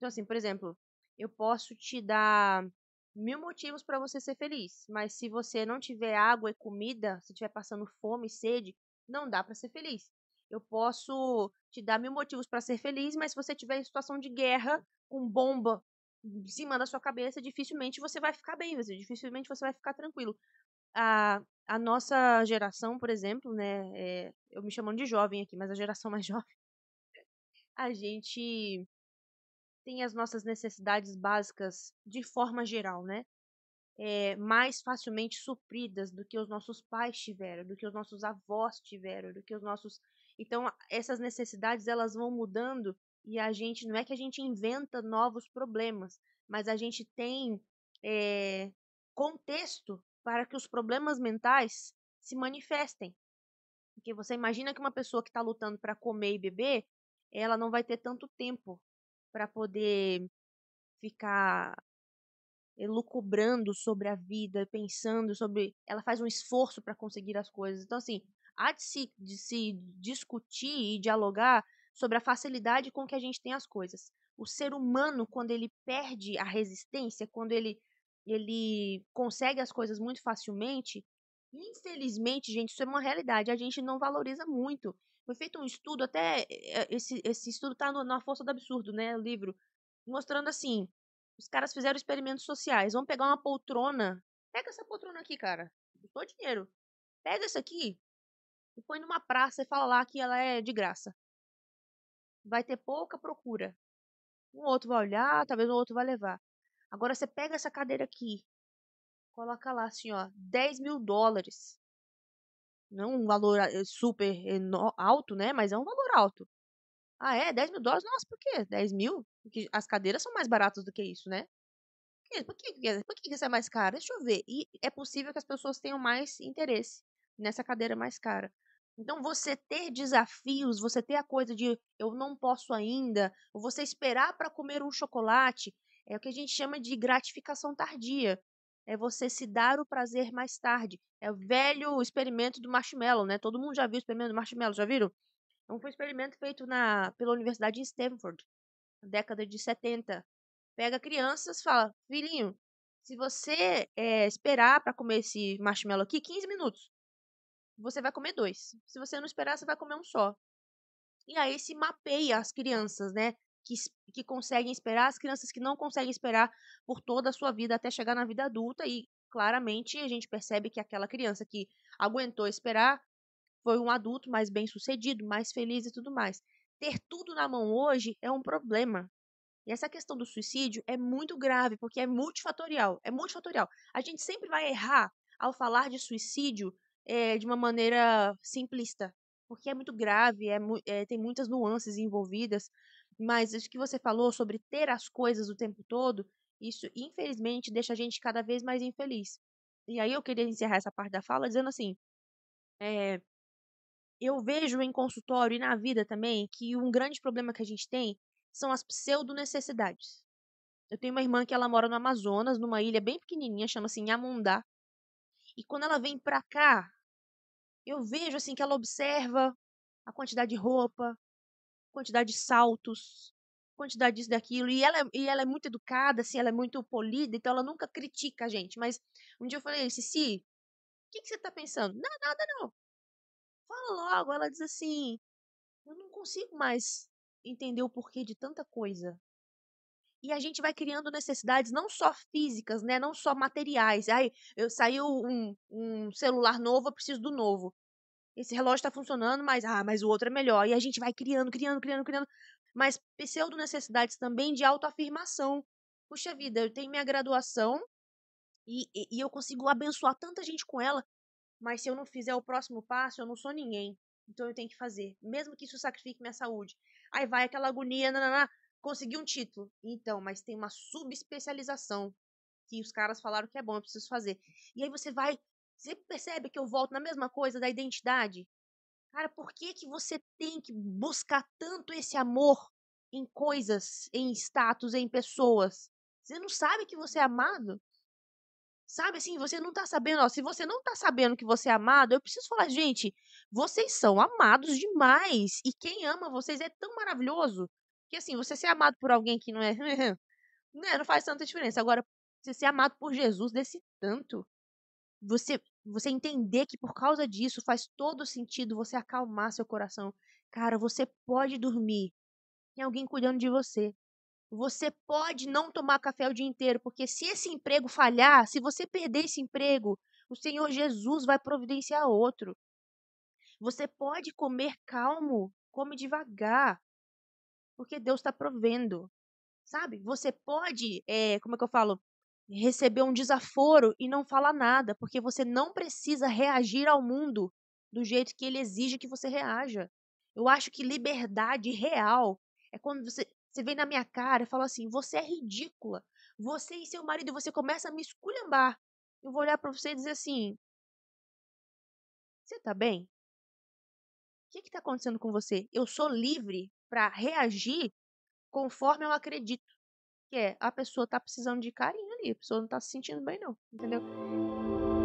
Então, assim, por exemplo, eu posso te dar mil motivos para você ser feliz, mas se você não tiver água e comida, se estiver passando fome e sede, não dá para ser feliz. Eu posso te dar mil motivos para ser feliz, mas se você tiver em situação de guerra, com bomba em cima da sua cabeça, dificilmente você vai ficar bem, você, dificilmente você vai ficar tranquilo. A, a nossa geração, por exemplo, né, é, eu me chamando de jovem aqui, mas a geração mais jovem, a gente tem as nossas necessidades básicas de forma geral, né? É, mais facilmente supridas do que os nossos pais tiveram, do que os nossos avós tiveram, do que os nossos. Então, essas necessidades elas vão mudando e a gente não é que a gente inventa novos problemas, mas a gente tem é, contexto para que os problemas mentais se manifestem. Porque você imagina que uma pessoa que está lutando para comer e beber, ela não vai ter tanto tempo para poder ficar elucubrando eh, sobre a vida, pensando sobre. Ela faz um esforço para conseguir as coisas. Então, assim, há de se, de se discutir e dialogar sobre a facilidade com que a gente tem as coisas. O ser humano, quando ele perde a resistência, quando ele, ele consegue as coisas muito facilmente, Infelizmente, gente, isso é uma realidade. A gente não valoriza muito. Foi feito um estudo, até eh, eh, esse, esse estudo está na força do absurdo, né? O livro. Mostrando assim: os caras fizeram experimentos sociais. Vamos pegar uma poltrona. Pega essa poltrona aqui, cara. Custou dinheiro. Pega essa aqui e põe numa praça e fala lá que ela é de graça. Vai ter pouca procura. Um outro vai olhar, talvez o um outro vai levar. Agora você pega essa cadeira aqui coloca lá assim, ó, 10 mil dólares. Não um valor eh, super alto, né? Mas é um valor alto. Ah, é? 10 mil dólares? Nossa, por quê? 10 mil? Porque as cadeiras são mais baratas do que isso, né? Por que, é, por que isso é mais caro? Deixa eu ver. E é possível que as pessoas tenham mais interesse nessa cadeira mais cara. Então, você ter desafios, você ter a coisa de eu não posso ainda, ou você esperar para comer um chocolate, é o que a gente chama de gratificação tardia é você se dar o prazer mais tarde. É o velho experimento do marshmallow, né? Todo mundo já viu o experimento do marshmallow, já viram? É um experimento feito na, pela Universidade de Stanford, na década de 70. Pega crianças fala, filhinho, se você é, esperar para comer esse marshmallow aqui 15 minutos, você vai comer dois. Se você não esperar, você vai comer um só. E aí se mapeia as crianças, né? que, que conseguem esperar, as crianças que não conseguem esperar por toda a sua vida até chegar na vida adulta e claramente a gente percebe que aquela criança que aguentou esperar foi um adulto mais bem sucedido, mais feliz e tudo mais. Ter tudo na mão hoje é um problema. E essa questão do suicídio é muito grave, porque é multifatorial. É multifatorial. A gente sempre vai errar ao falar de suicídio é, de uma maneira simplista, porque é muito grave, é, é, tem muitas nuances envolvidas. Mas isso que você falou sobre ter as coisas o tempo todo, isso infelizmente deixa a gente cada vez mais infeliz. E aí eu queria encerrar essa parte da fala dizendo assim: é, eu vejo em consultório e na vida também que um grande problema que a gente tem são as pseudo-necessidades. Eu tenho uma irmã que ela mora no Amazonas, numa ilha bem pequenininha, chama-se Amundá, E quando ela vem pra cá, eu vejo assim que ela observa a quantidade de roupa, quantidade de saltos, quantidade disso, daquilo. E ela, é, e ela é muito educada, assim, ela é muito polida, então ela nunca critica a gente. Mas um dia eu falei, Cici, o que, que você tá pensando? Não, nada não. Fala logo. Ela diz assim, eu não consigo mais entender o porquê de tanta coisa. E a gente vai criando necessidades não só físicas, né? Não só materiais. Aí, eu saiu um, um celular novo, eu preciso do novo. Esse relógio tá funcionando, mas ah, mas o outro é melhor. E a gente vai criando, criando, criando, criando. Mas pseudo necessidades também de autoafirmação. Puxa vida, eu tenho minha graduação e, e, e eu consigo abençoar tanta gente com ela. Mas se eu não fizer o próximo passo, eu não sou ninguém. Então eu tenho que fazer, mesmo que isso sacrifique minha saúde. Aí vai aquela agonia, nananá, consegui um título. Então, mas tem uma subespecialização que os caras falaram que é bom, eu preciso fazer. E aí você vai você percebe que eu volto na mesma coisa da identidade? Cara, por que, que você tem que buscar tanto esse amor em coisas, em status, em pessoas? Você não sabe que você é amado? Sabe assim, você não tá sabendo, ó, se você não tá sabendo que você é amado, eu preciso falar, gente, vocês são amados demais. E quem ama vocês é tão maravilhoso que assim, você ser amado por alguém que não é, né, não faz tanta diferença. Agora, você ser amado por Jesus desse tanto, você você entender que por causa disso faz todo sentido você acalmar seu coração. Cara, você pode dormir. Tem alguém cuidando de você. Você pode não tomar café o dia inteiro, porque se esse emprego falhar, se você perder esse emprego, o Senhor Jesus vai providenciar outro. Você pode comer calmo, come devagar, porque Deus está provendo. Sabe? Você pode, é, como é que eu falo? receber um desaforo e não falar nada, porque você não precisa reagir ao mundo do jeito que ele exige que você reaja. Eu acho que liberdade real é quando você, você vem na minha cara e fala assim: você é ridícula, você e seu marido, você começa a me esculhambar. Eu vou olhar para você e dizer assim: você tá bem? O que está acontecendo com você? Eu sou livre para reagir conforme eu acredito. Que é, a pessoa tá precisando de carinho ali. A pessoa não tá se sentindo bem, não. Entendeu?